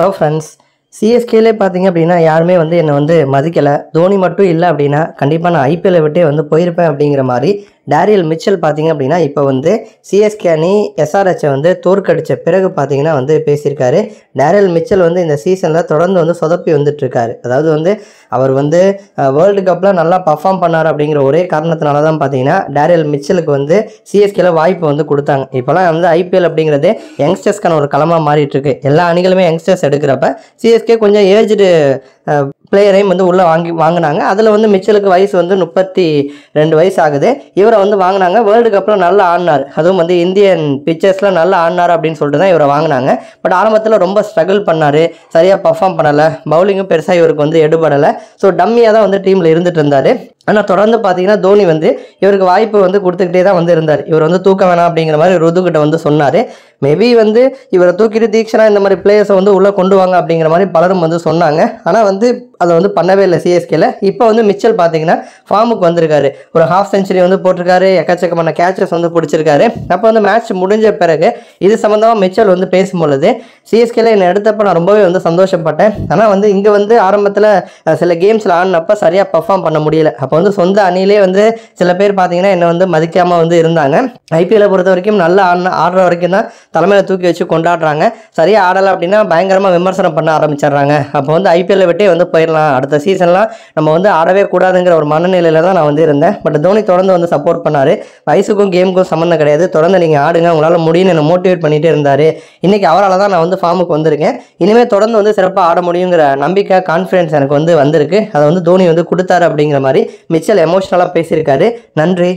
hello friends சிஎஸ்கேலே பார்த்தீங்க அப்படின்னா யாருமே வந்து என்னை வந்து மதிக்கலை தோனி மட்டும் இல்லை அப்படின்னா கண்டிப்பாக நான் ஐபிஎல்லை விட்டே வந்து போயிருப்பேன் அப்படிங்கிற மாதிரி டேரியல் மிச்சல் பார்த்தீங்க அப்படின்னா இப்போ வந்து சிஎஸ்கே அணி எஸ்ஆர்ஹெச்சை வந்து தோற்கடித்த பிறகு பார்த்தீங்கன்னா வந்து பேசியிருக்காரு டேரியல் மிச்சல் வந்து இந்த சீசனில் தொடர்ந்து வந்து சொதப்பி வந்துட்டுருக்காரு அதாவது வந்து அவர் வந்து வேர்ல்டு கப்பில் நல்லா பர்ஃபார்ம் பண்ணார் அப்படிங்கிற ஒரே காரணத்தினால தான் பார்த்தீங்கன்னா டேரியல் மிச்சலுக்கு வந்து சிஎஸ்கேல வாய்ப்பு வந்து கொடுத்தாங்க இப்போலாம் வந்து ஐபிஎல் அப்படிங்கிறது யங்ஸ்டர்ஸ்க்கான ஒரு களமாக மாறிட்டுருக்கு எல்லா அணிகளுமே யங்ஸ்டர்ஸ் எடுக்கிறப்ப சிஎஸ்கே கொஞ்சம் ஏஜ்டு பிளேயரையும் வந்து உள்ளே வாங்கி வாங்கினாங்க அதில் வந்து மிச்சலுக்கு வயசு வந்து முப்பத்தி ரெண்டு வயசு ஆகுது இவரை வந்து வாங்கினாங்க வேர்ல்டு கப்பில் நல்லா ஆடினார் அதுவும் வந்து இந்தியன் பிக்சர்ஸில் நல்லா ஆடினார் அப்படின்னு சொல்லிட்டு தான் இவரை வாங்கினாங்க பட் ஆரம்பத்தில் ரொம்ப ஸ்ட்ரகிள் பண்ணார் சரியாக பர்ஃபார்ம் பண்ணலை பவுலிங்கும் பெருசாக இவருக்கு வந்து எடுபடலை ஸோ டம்மியாக தான் வந்து டீமில் இருந்துகிட்டு இருந்தார் ஆனால் தொடர்ந்து பார்த்தீங்கன்னா தோனி வந்து இவருக்கு வாய்ப்பு வந்து கொடுத்துக்கிட்டே தான் வந்து இருந்தார் இவர் வந்து தூக்க வேணாம் அப்படிங்கிற மாதிரி ருதுகிட்ட வந்து சொன்னார் மேபி வந்து இவரை தூக்கிட்டு தீக்ஷனா இந்த மாதிரி பிளேயர்ஸை வந்து உள்ளே கொண்டு வாங்க அப்படிங்கிற மாதிரி பலரும் வந்து சொன்னாங்க ஆனால் வந்து அதை வந்து பண்ணவே இல்லை சிஎஸ்கேல இப்போ வந்து மிச்சல் பார்த்தீங்கன்னா ஃபார்முக்கு வந்திருக்காரு ஒரு ஹாஃப் செஞ்சுரி வந்து போட்டிருக்காரு எக்கச்சக்கமான கேச்சஸ் வந்து பிடிச்சிருக்காரு அப்போ வந்து மேட்ச் முடிஞ்ச பிறகு இது சம்மந்தமாக மிச்சல் வந்து பேசும்பொழுது சிஎஸ்கேல என்னை எடுத்தப்போ நான் ரொம்பவே வந்து சந்தோஷப்பட்டேன் ஆனால் வந்து இங்கே வந்து ஆரம்பத்தில் சில கேம்ஸில் ஆடினப்போ சரியாக பர்ஃபார்ம் பண்ண முடியல அப்போ வந்து சொந்த அணியிலே வந்து சில பேர் பார்த்தீங்கன்னா என்னை வந்து மதிக்காமல் வந்து இருந்தாங்க ஐபிஎல்லை பொறுத்த வரைக்கும் நல்லா ஆடின ஆடுற வரைக்கும் தான் தலைமையில் தூக்கி வச்சு கொண்டாடுறாங்க சரியாக ஆடலை அப்படின்னா பயங்கரமாக விமர்சனம் பண்ண ஆரம்பிச்சிடுறாங்க அப்போ வந்து ஐபிஎல்லை விட்டே வந்து போயிடுறாங்க போயிடலாம் அடுத்த சீசன்லாம் நம்ம வந்து ஆடவே கூடாதுங்கிற ஒரு மனநிலையில் தான் நான் வந்து இருந்தேன் பட் தோனி தொடர்ந்து வந்து சப்போர்ட் பண்ணார் வயசுக்கும் கேமுக்கும் சம்மந்தம் கிடையாது தொடர்ந்து நீங்கள் ஆடுங்க உங்களால் முடியும்னு என்னை மோட்டிவேட் பண்ணிகிட்டே இருந்தார் இன்றைக்கி அவரால் தான் நான் வந்து ஃபார்முக்கு வந்திருக்கேன் இனிமேல் தொடர்ந்து வந்து சிறப்பாக ஆட முடியுங்கிற நம்பிக்கை கான்ஃபிடன்ஸ் எனக்கு வந்து வந்திருக்கு அதை வந்து தோனி வந்து கொடுத்தாரு அப்படிங்கிற மாதிரி மிச்சல் எமோஷனலாக பேசியிருக்காரு நன்றி